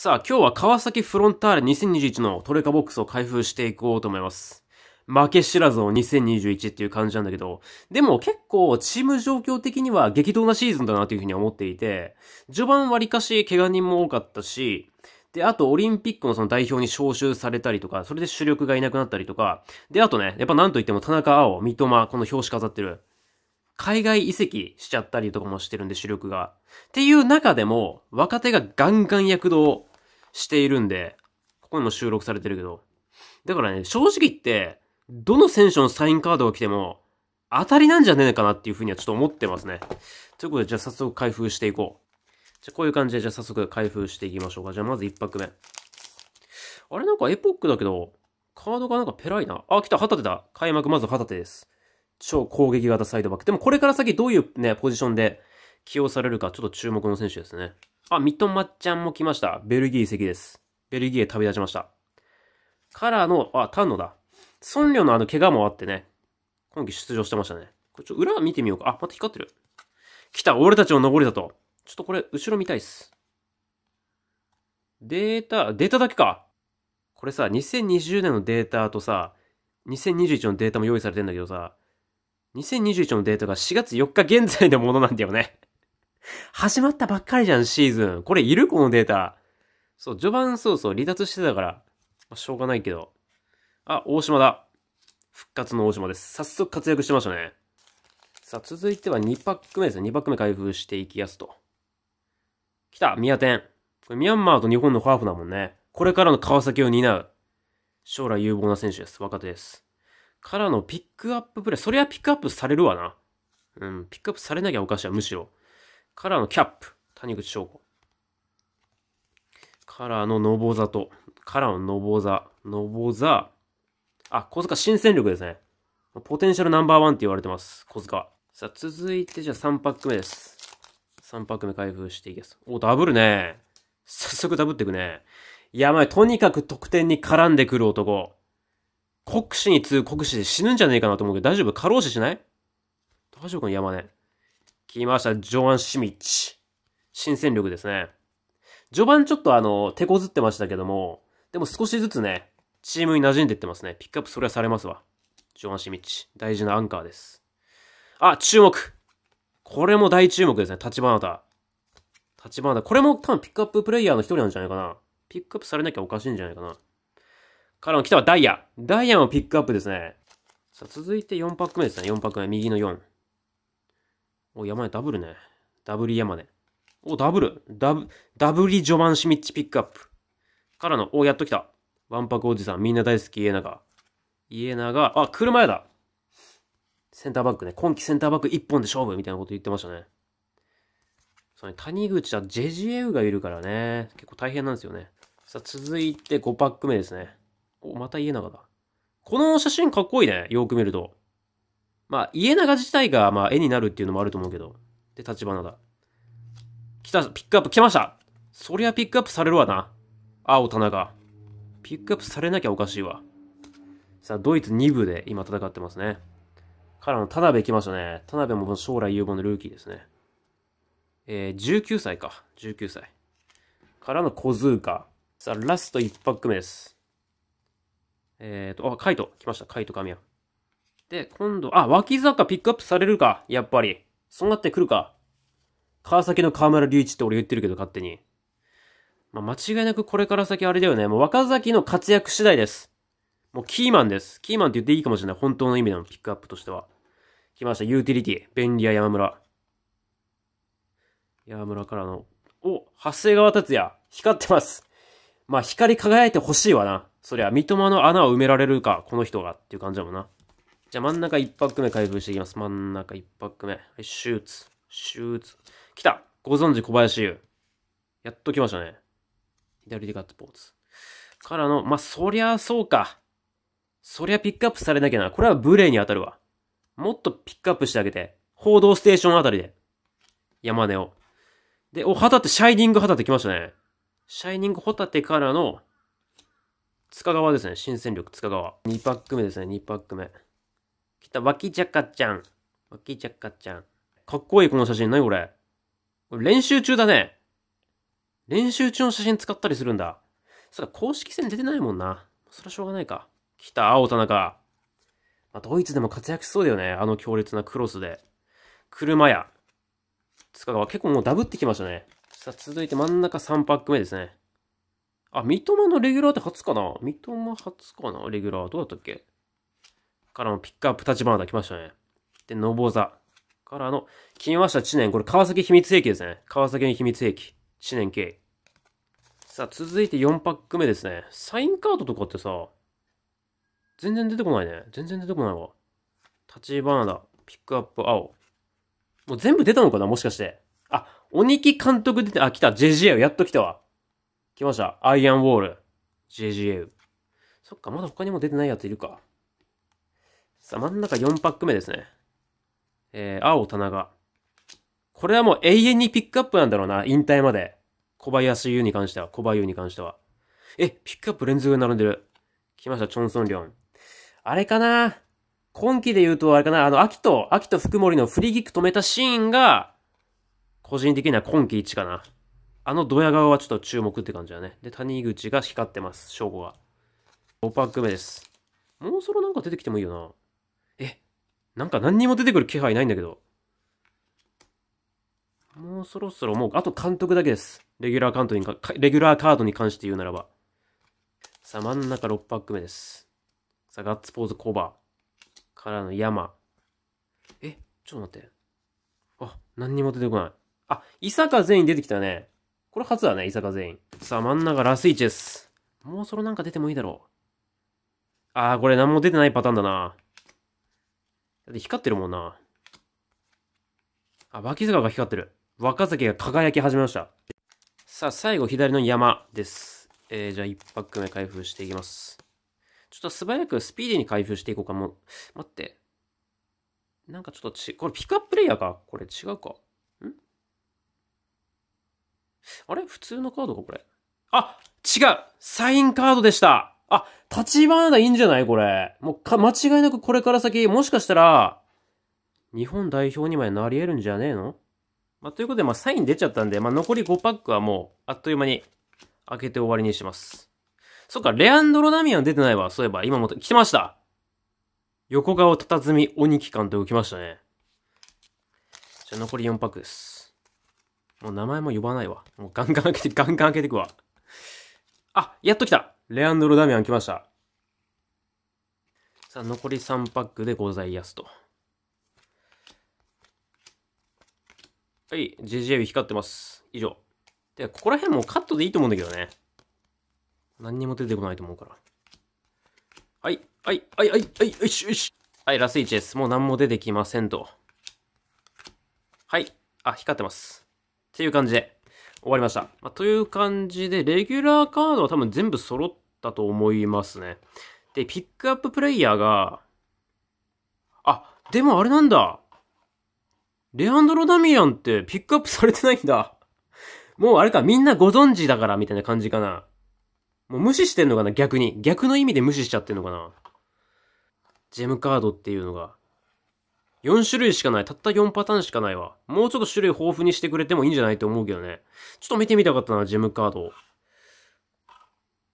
さあ、今日は川崎フロンターレ2021のトレカボックスを開封していこうと思います。負け知らずの2021っていう感じなんだけど、でも結構チーム状況的には激動なシーズンだなというふうに思っていて、序盤割かし怪我人も多かったし、で、あとオリンピックのその代表に招集されたりとか、それで主力がいなくなったりとか、で、あとね、やっぱなんといっても田中青、三笘、この表紙飾ってる。海外移籍しちゃったりとかもしてるんで主力が。っていう中でも、若手がガンガン躍動しているんで、ここにも収録されてるけど。だからね、正直言って、どの選手のサインカードが来ても、当たりなんじゃねえかなっていうふうにはちょっと思ってますね。ということで、じゃあ早速開封していこう。じゃあこういう感じで、じゃあ早速開封していきましょうか。じゃあまず1泊目。あれなんかエポックだけど、カードがなんかペライな。あ、来た、旗手だ。開幕まず旗手です。超攻撃型サイドバック。でもこれから先どういうね、ポジションで起用されるか、ちょっと注目の選手ですね。あ、三笘ちゃんも来ました。ベルギー席です。ベルギーへ旅立ちました。カラーの、あ、丹野だ。ソンリョのあの怪我もあってね、今季出場してましたね。これちょ、裏見てみようか。あ、また光ってる。来た、俺たちの登りだと。ちょっとこれ、後ろ見たいっす。データ、データだけか。これさ、2020年のデータとさ、2021のデータも用意されてんだけどさ、2021のデータが4月4日現在のものなんだよね始まったばっかりじゃん、シーズン。これいるこのデータ。そう、序盤そうそう、離脱してたから。まあ、しょうがないけど。あ、大島だ。復活の大島です。早速活躍してましたね。さあ、続いては2パック目ですね。2パック目開封していきやすと。来た、宮天。これミャンマーと日本のハーフだもんね。これからの川崎を担う。将来有望な選手です。若手です。からのピックアッププレイ。そりゃピックアップされるわな。うん、ピックアップされなきゃおかしいわ、むしろ。からのキャップ、谷口翔カからののぼざと、からののぼざ、のぼざ、あ、小塚新戦力ですね。ポテンシャルナンバーワンって言われてます、小塚。さあ、続いてじゃあ3パック目です。3パック目開封していきます。お、ダブるね。早速ダブっていくね。やばい、とにかく得点に絡んでくる男。国士に次ぐ国士で死ぬんじゃねえかなと思うけど、大丈夫過労死しない大丈夫かな山根、ね。来ました。ジョアン・シミッチ。新戦力ですね。序盤ちょっとあの、手こずってましたけども、でも少しずつね、チームに馴染んでいってますね。ピックアップそれはされますわ。ジョアン・シミッチ。大事なアンカーです。あ、注目これも大注目ですね。立花田。立花田。これも多分ピックアッププレイヤーの一人なんじゃないかな。ピックアップされなきゃおかしいんじゃないかな。からの来たはダイヤ。ダイヤもピックアップですね。さあ、続いて4パック目ですね。4パック目。右の4。お、山根ダブルね。ダブル山根。お、ダブル。ダブ、ダブリ・ジョバン・シミッチピックアップ。からの、お、やっときた。わんぱくおじさん、みんな大好き、家長。家長、あ、車屋だ。センターバックね。今季センターバック1本で勝負みたいなこと言ってましたね。そうね、谷口はジェジエウがいるからね。結構大変なんですよね。さあ、続いて5パック目ですね。お、また家長だ。この写真かっこいいね。よく見ると。まあ、家長自体が、まあ、絵になるっていうのもあると思うけど。で、立花だ。来た、ピックアップ来ましたそりゃピックアップされるわな。青田中。ピックアップされなきゃおかしいわ。さあ、ドイツ2部で今戦ってますね。からの田辺来ましたね。田辺も将来有望のルーキーですね。えー、19歳か。19歳。からの小塚。さあ、ラスト1パック目です。えー、と、あ、カイト。来ました。カイト神谷。で、今度、あ、脇坂ピックアップされるか。やっぱり。そうなってくるか。川崎の河村隆一って俺言ってるけど、勝手に。まあ、間違いなくこれから先あれだよね。もう若崎の活躍次第です。もうキーマンです。キーマンって言っていいかもしれない。本当の意味でのピックアップとしては。来ました。ユーティリティ。便利屋山村。山村からの。お、長谷川達也。光ってます。まあ、光り輝いてほしいわな。そりゃ、三笘の穴を埋められるか、この人がっていう感じだもんな。じゃあ真ん中1パ目開封していきます。真ん中1パ目。は目。シューツ。シューツ。来たご存知小林優。やっと来ましたね。左手ガッツポーズ。からの、まあ、そりゃそうか。そりゃピックアップされなきゃな。これは無礼に当たるわ。もっとピックアップしてあげて。報道ステーションあたりで。山根を。で、お、旗って、シャイニング旗って来ましたね。シャイニングホタテからの、塚川ですね。新戦力、塚川。2パック目ですね、2パック目。来た、脇ちゃかちゃん。脇ちゃかちゃん。かっこいい、この写真。何これ。これ練習中だね。練習中の写真使ったりするんだ。そら、公式戦出てないもんな。そゃしょうがないか。来た、青田中。まあ、ドイツでも活躍しそうだよね。あの強烈なクロスで。車屋。塚川、結構もうダブってきましたね。さあ、続いて真ん中3パック目ですね。あ、三笘のレギュラーって初かな三笘初かなレギュラー。どうだったっけからのピックアップ立花来ましたね。で、のぼざからの、金和社知念。これ川崎秘密兵器ですね。川崎秘密兵器。知念 K。さあ、続いて4パック目ですね。サインカードとかってさ、全然出てこないね。全然出てこないわ。立花だ。ピックアップ青。もう全部出たのかなもしかして。あ、鬼木監督出て、あ、来た。j g ウ。やっと来たわ。来ました。アイアンウォール。j g ウ。そっか、まだ他にも出てないやついるか。さあ、真ん中4パック目ですね。えー、青田中。これはもう永遠にピックアップなんだろうな、引退まで。小林優に関しては、小林優に関しては。え、ピックアップ連続並んでる。来ました、チョンソンリョン。あれかな今季で言うと、あれかなあの、秋と、秋と福森のフリーキック止めたシーンが、個人的には今季1かな。あのドヤ顔はちょっと注目って感じだね。で、谷口が光ってます、正吾が。5パック目です。もうそろなんか出てきてもいいよな。なんか何にも出てくる気配ないんだけど。もうそろそろもう、あと監督だけです。レギュラーカントにレギュラーカードに関して言うならば。さあ、真ん中6パック目です。さあ、ガッツポーズコバからの山。え、ちょっと待って。あ、何にも出てこない。あ、伊坂全員出てきたね。これ初だね、伊坂全員。さあ、真ん中ラスイチです。もうそろなんか出てもいいだろう。ああ、これ何も出てないパターンだな。だって光ってるもんな。あ、脇坂が光ってる。若崎が輝き始めました。さあ、最後、左の山です。えー、じゃあ、1泊目開封していきます。ちょっと素早くスピーディーに開封していこうかも。待って。なんかちょっとち、これピカプレイヤーかこれ違うか。んあれ普通のカードかこれ。あ違うサインカードでしたあ、立花いいんじゃないこれ。もうか、間違いなくこれから先、もしかしたら、日本代表にまでなり得るんじゃねえのまあ、ということで、まあ、サイン出ちゃったんで、まあ、残り5パックはもう、あっという間に、開けて終わりにします。そっか、レアンドロ・ダミアン出てないわ。そういえば、今も、来てました横顔たたずみ鬼機関と浮きましたね。じゃ残り4パックです。もう名前も呼ばないわ。もうガンガン開けて、ガンガン開けていくわ。あ、やっと来たレアンドロ・ダミアン来ました。さあ、残り3パックでございやすと。はい、j エビ光ってます。以上。で、ここら辺もカットでいいと思うんだけどね。何にも出てこないと思うから。はい、はい、はい、はい、はい、よしよし。はい、ラス1です。もう何も出てきませんと。はい。あ、光ってます。っていう感じで。終わりました。まあ、という感じで、レギュラーカードは多分全部揃ったと思いますね。で、ピックアッププレイヤーが、あ、でもあれなんだ。レアンドロ・ダミアンってピックアップされてないんだ。もうあれか、みんなご存知だからみたいな感じかな。もう無視してんのかな逆に。逆の意味で無視しちゃってんのかなジェムカードっていうのが。4種類しかない。たった4パターンしかないわ。もうちょっと種類豊富にしてくれてもいいんじゃないと思うけどね。ちょっと見てみたかったな、ジムカード。